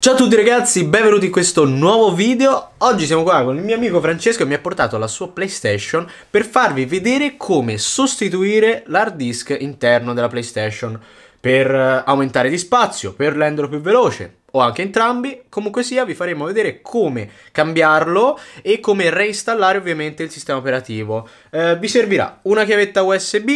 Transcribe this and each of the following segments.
Ciao a tutti ragazzi, benvenuti in questo nuovo video. Oggi siamo qua con il mio amico Francesco che mi ha portato la sua PlayStation per farvi vedere come sostituire l'hard disk interno della PlayStation per eh, aumentare di spazio, per renderlo più veloce o anche entrambi. Comunque sia, vi faremo vedere come cambiarlo e come reinstallare ovviamente il sistema operativo. Eh, vi servirà una chiavetta USB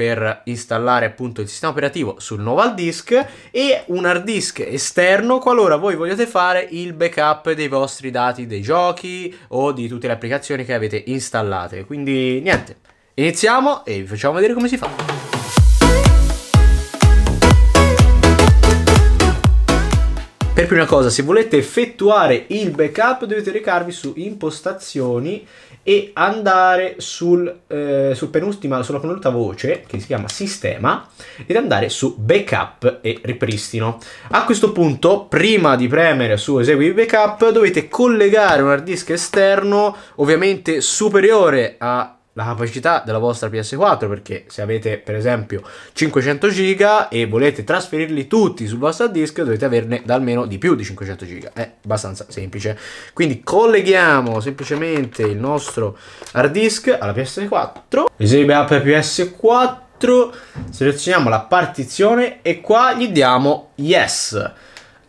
per installare appunto il sistema operativo sul nuovo hard disk e un hard disk esterno qualora voi vogliate fare il backup dei vostri dati dei giochi o di tutte le applicazioni che avete installate. Quindi niente, iniziamo e vi facciamo vedere come si fa. Per prima cosa, se volete effettuare il backup dovete recarvi su impostazioni e andare sul, eh, sul penultima, sulla penultima voce che si chiama sistema ed andare su backup e ripristino. A questo punto, prima di premere su esegui backup, dovete collegare un hard disk esterno, ovviamente superiore a la capacità della vostra PS4 perché se avete per esempio 500 giga e volete trasferirli tutti sul vostro disk dovete averne da almeno di più di 500 giga è abbastanza semplice quindi colleghiamo semplicemente il nostro hard disk alla PS4 esegue app PS4 selezioniamo la partizione e qua gli diamo yes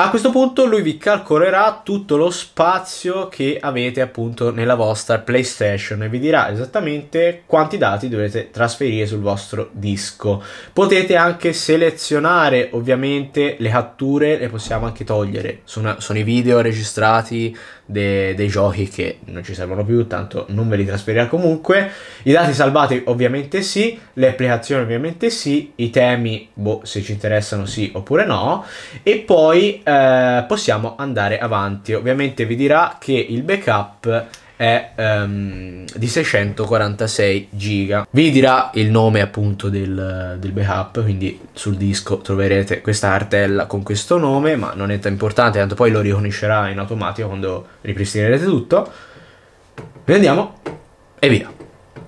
a questo punto lui vi calcolerà tutto lo spazio che avete appunto nella vostra PlayStation e vi dirà esattamente quanti dati dovete trasferire sul vostro disco. Potete anche selezionare ovviamente le catture, le possiamo anche togliere, sono, sono i video registrati de- dei giochi che non ci servono più, tanto non me li trasferirà comunque. I dati salvati ovviamente sì, le applicazioni ovviamente sì, i temi, boh, se ci interessano sì oppure no. E poi eh, possiamo andare avanti. Ovviamente vi dirà che il backup è um, di 646 giga. Vi dirà il nome appunto del, del backup, quindi sul disco troverete questa cartella con questo nome, ma non è tanto importante, tanto poi lo riconoscerà in automatico quando ripristinerete tutto. Ne andiamo e via.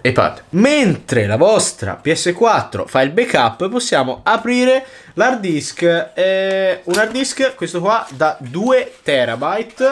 E parte. Mentre la vostra PS4 fa il backup, possiamo aprire l'hard disk. Eh, un hard disk, questo qua, da 2 terabyte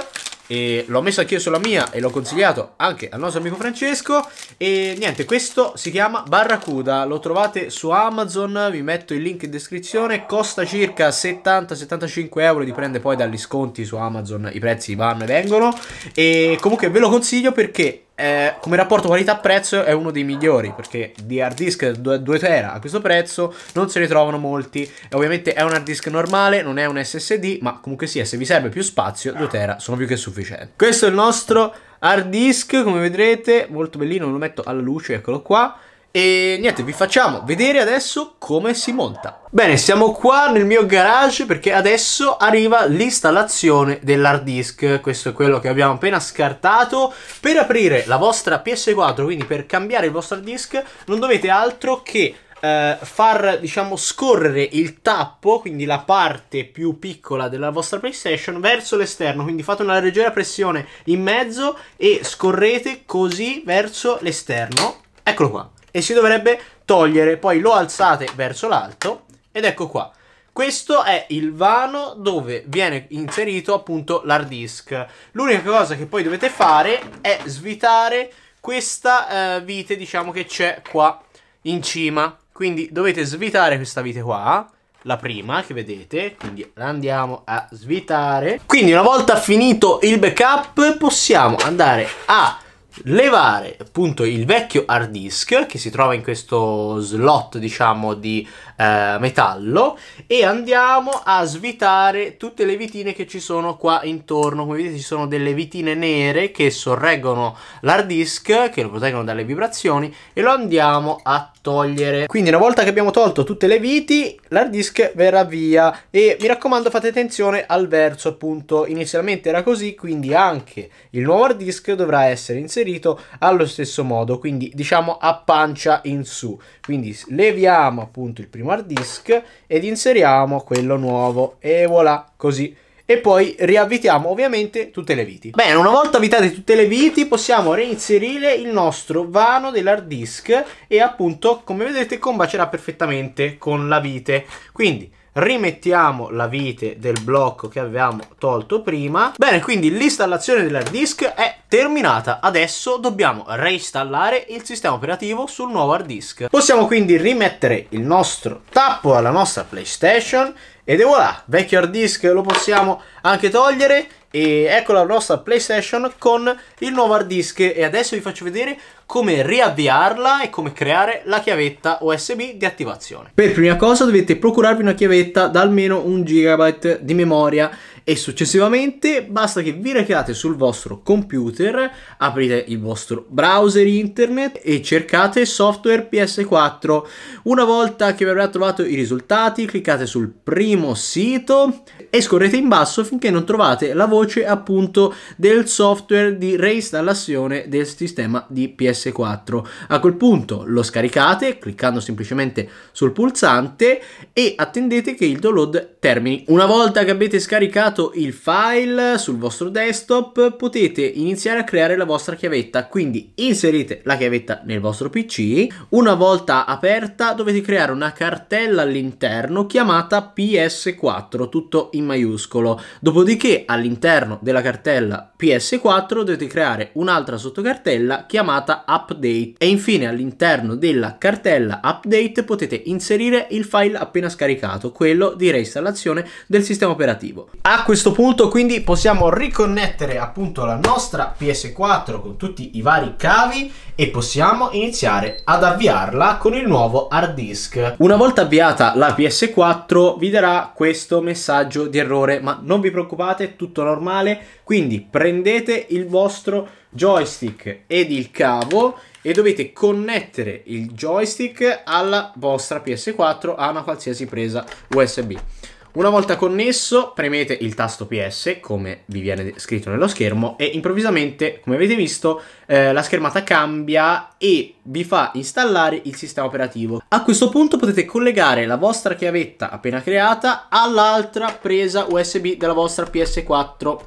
e l'ho messo anch'io sulla mia e l'ho consigliato anche al nostro amico Francesco e niente questo si chiama Barracuda lo trovate su Amazon vi metto il link in descrizione costa circa 70-75 euro dipende poi dagli sconti su Amazon i prezzi vanno e vengono e comunque ve lo consiglio perché eh, come rapporto qualità-prezzo è uno dei migliori perché di hard disk 2, tera a questo prezzo non se ne trovano molti e ovviamente è un hard disk normale non è un SSD ma comunque sia se vi serve più spazio 2 tera sono più che sufficienti questo è il nostro hard disk come vedrete molto bellino lo metto alla luce eccolo qua e niente, vi facciamo vedere adesso come si monta. Bene, siamo qua nel mio garage perché adesso arriva l'installazione dell'hard disk. Questo è quello che abbiamo appena scartato. Per aprire la vostra PS4, quindi per cambiare il vostro hard disk, non dovete altro che eh, far diciamo scorrere il tappo, quindi la parte più piccola della vostra PlayStation, verso l'esterno. Quindi fate una leggera pressione in mezzo e scorrete così verso l'esterno. Eccolo qua e si dovrebbe togliere, poi lo alzate verso l'alto ed ecco qua. Questo è il vano dove viene inserito appunto l'hard disk. L'unica cosa che poi dovete fare è svitare questa eh, vite diciamo che c'è qua in cima. Quindi dovete svitare questa vite qua la prima che vedete quindi andiamo a svitare quindi una volta finito il backup possiamo andare a levare appunto il vecchio hard disk che si trova in questo slot diciamo di eh, metallo e andiamo a svitare tutte le vitine che ci sono qua intorno. Come vedete ci sono delle vitine nere che sorreggono l'hard disk, che lo proteggono dalle vibrazioni e lo andiamo a togliere. Quindi una volta che abbiamo tolto tutte le viti, l'hard disk verrà via e mi raccomando fate attenzione al verso appunto. Inizialmente era così, quindi anche il nuovo hard disk dovrà essere inserito allo stesso modo, quindi diciamo a pancia in su. Quindi leviamo appunto il primo hard disk ed inseriamo quello nuovo e voilà, così e poi riavvitiamo ovviamente tutte le viti. Bene, una volta avvitate tutte le viti possiamo reinserire il nostro vano dell'hard disk e appunto come vedete combacerà perfettamente con la vite. Quindi rimettiamo la vite del blocco che avevamo tolto prima bene quindi l'installazione dell'hard disk è terminata adesso dobbiamo reinstallare il sistema operativo sul nuovo hard disk possiamo quindi rimettere il nostro tappo alla nostra playstation ed voilà vecchio hard disk lo possiamo anche togliere e ecco la nostra PlayStation con il nuovo hard disk e adesso vi faccio vedere come riavviarla e come creare la chiavetta USB di attivazione. Per prima cosa dovete procurarvi una chiavetta da almeno 1 GB di memoria e successivamente basta che vi recate sul vostro computer, aprite il vostro browser internet e cercate software PS4. Una volta che vi avrà trovato i risultati cliccate sul primo sito e scorrete in basso finché non trovate la voce appunto del software di reinstallazione del sistema di PS4. A quel punto lo scaricate cliccando semplicemente sul pulsante e attendete che il download termini. Una volta che avete scaricato creato il file sul vostro desktop potete iniziare a creare la vostra chiavetta quindi inserite la chiavetta nel vostro pc una volta aperta dovete creare una cartella all'interno chiamata ps4 tutto in maiuscolo dopodiché all'interno della cartella ps4 dovete creare un'altra sottocartella chiamata update e infine all'interno della cartella update potete inserire il file appena scaricato quello di reinstallazione del sistema operativo a a questo punto quindi possiamo riconnettere appunto la nostra PS4 con tutti i vari cavi e possiamo iniziare ad avviarla con il nuovo hard disk. Una volta avviata la PS4 vi darà questo messaggio di errore, ma non vi preoccupate, tutto normale, quindi prendete il vostro joystick ed il cavo e dovete connettere il joystick alla vostra PS4 a una qualsiasi presa USB. Una volta connesso premete il tasto PS come vi viene scritto nello schermo e improvvisamente come avete visto eh, la schermata cambia e vi fa installare il sistema operativo. A questo punto potete collegare la vostra chiavetta appena creata all'altra presa USB della vostra PS4.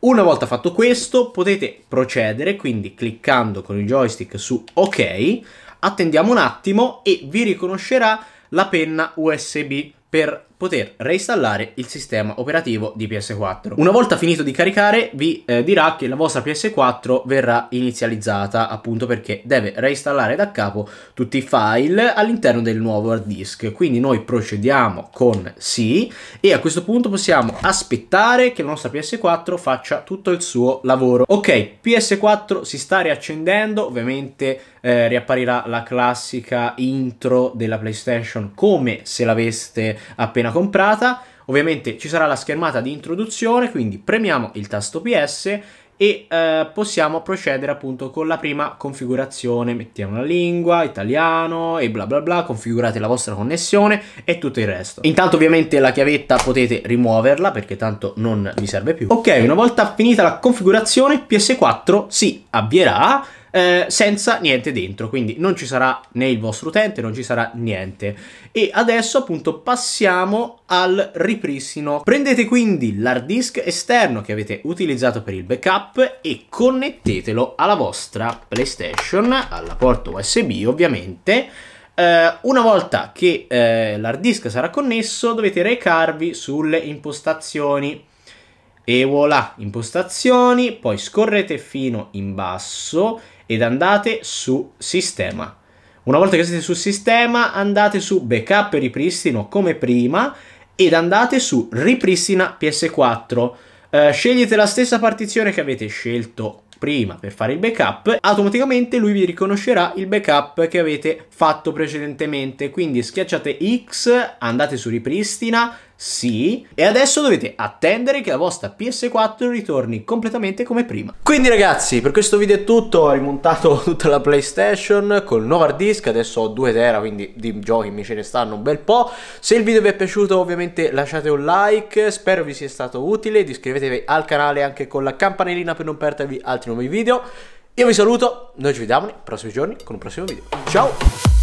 Una volta fatto questo potete procedere quindi cliccando con il joystick su ok, attendiamo un attimo e vi riconoscerà la penna USB per poter reinstallare il sistema operativo di PS4. Una volta finito di caricare vi eh, dirà che la vostra PS4 verrà inizializzata appunto perché deve reinstallare da capo tutti i file all'interno del nuovo hard disk. Quindi noi procediamo con sì e a questo punto possiamo aspettare che la nostra PS4 faccia tutto il suo lavoro. Ok, PS4 si sta riaccendendo, ovviamente eh, riapparirà la classica intro della PlayStation come se l'aveste appena comprata. Ovviamente ci sarà la schermata di introduzione, quindi premiamo il tasto PS e eh, possiamo procedere appunto con la prima configurazione. Mettiamo la lingua, italiano e bla bla bla, configurate la vostra connessione e tutto il resto. Intanto ovviamente la chiavetta potete rimuoverla perché tanto non vi serve più. Ok, una volta finita la configurazione PS4 si avvierà eh, senza niente dentro, quindi non ci sarà né il vostro utente, non ci sarà niente. E adesso appunto passiamo al ripristino. Prendete quindi l'hard disk esterno che avete utilizzato per il backup e connettetelo alla vostra PlayStation, alla porta USB ovviamente, eh, una volta che eh, l'hard disk sarà connesso dovete recarvi sulle impostazioni e voilà, impostazioni, poi scorrete fino in basso ed andate su sistema. Una volta che siete su sistema andate su backup e ripristino come prima ed andate su ripristina PS4. Eh, scegliete la stessa partizione che avete scelto prima per fare il backup, automaticamente lui vi riconoscerà il backup che avete fatto precedentemente. Quindi schiacciate X, andate su ripristina, sì, e adesso dovete attendere che la vostra PS4 ritorni completamente come prima. Quindi ragazzi, per questo video è tutto, ho rimontato tutta la PlayStation col nuovo hard disk, adesso ho 2 tera, quindi di giochi mi ce ne stanno un bel po'. Se il video vi è piaciuto ovviamente lasciate un like, spero vi sia stato utile, iscrivetevi al canale anche con la campanellina per non perdervi altri nuovi video. Io vi saluto, noi ci vediamo nei prossimi giorni con un prossimo video. Ciao!